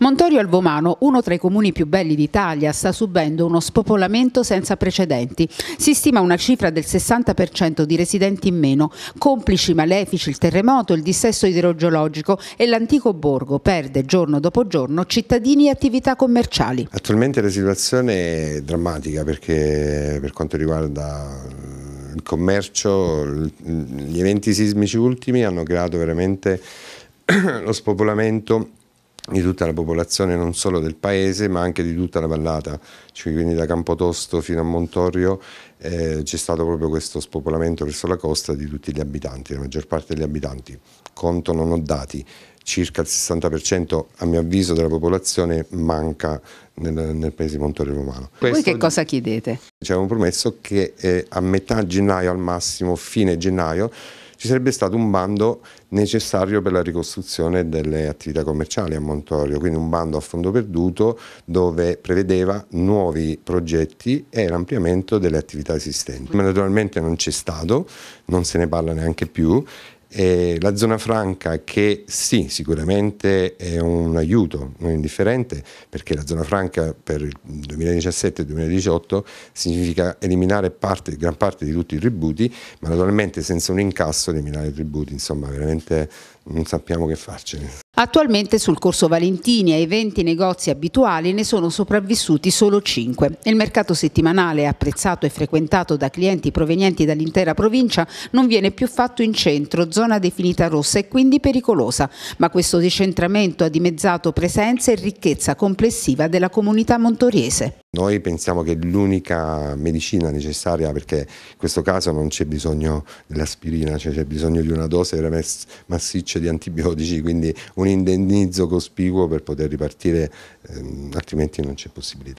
Montorio Albomano, uno tra i comuni più belli d'Italia, sta subendo uno spopolamento senza precedenti. Si stima una cifra del 60% di residenti in meno, complici malefici il terremoto, il dissesto idrogeologico e l'antico borgo perde giorno dopo giorno cittadini e attività commerciali. Attualmente la situazione è drammatica perché per quanto riguarda eh, il commercio, gli eventi sismici ultimi hanno creato veramente lo spopolamento di tutta la popolazione non solo del paese ma anche di tutta la vallata, cioè, quindi da Campotosto fino a Montorio eh, c'è stato proprio questo spopolamento verso la costa di tutti gli abitanti, la maggior parte degli abitanti, conto non ho dati, circa il 60% a mio avviso della popolazione manca nel, nel paese di Montorio Romano. Questo Voi che cosa chiedete? Ci avevamo promesso che eh, a metà gennaio al massimo, fine gennaio, ci sarebbe stato un bando necessario per la ricostruzione delle attività commerciali a Montorio, quindi un bando a fondo perduto dove prevedeva nuovi progetti e l'ampliamento delle attività esistenti. Ma naturalmente non c'è stato, non se ne parla neanche più eh, la zona franca che sì, sicuramente è un aiuto non indifferente, perché la zona franca per il 2017-2018 significa eliminare parte, gran parte di tutti i tributi, ma naturalmente senza un incasso eliminare i tributi, insomma veramente non sappiamo che farcene. Attualmente sul corso Valentini ai 20 negozi abituali ne sono sopravvissuti solo 5. Il mercato settimanale, apprezzato e frequentato da clienti provenienti dall'intera provincia, non viene più fatto in centro, zona definita rossa e quindi pericolosa, ma questo decentramento ha dimezzato presenza e ricchezza complessiva della comunità montoriese. Noi pensiamo che l'unica medicina necessaria, perché in questo caso non c'è bisogno dell'aspirina, cioè c'è bisogno di una dose massiccia di antibiotici, quindi un indennizzo cospicuo per poter ripartire, ehm, altrimenti non c'è possibilità.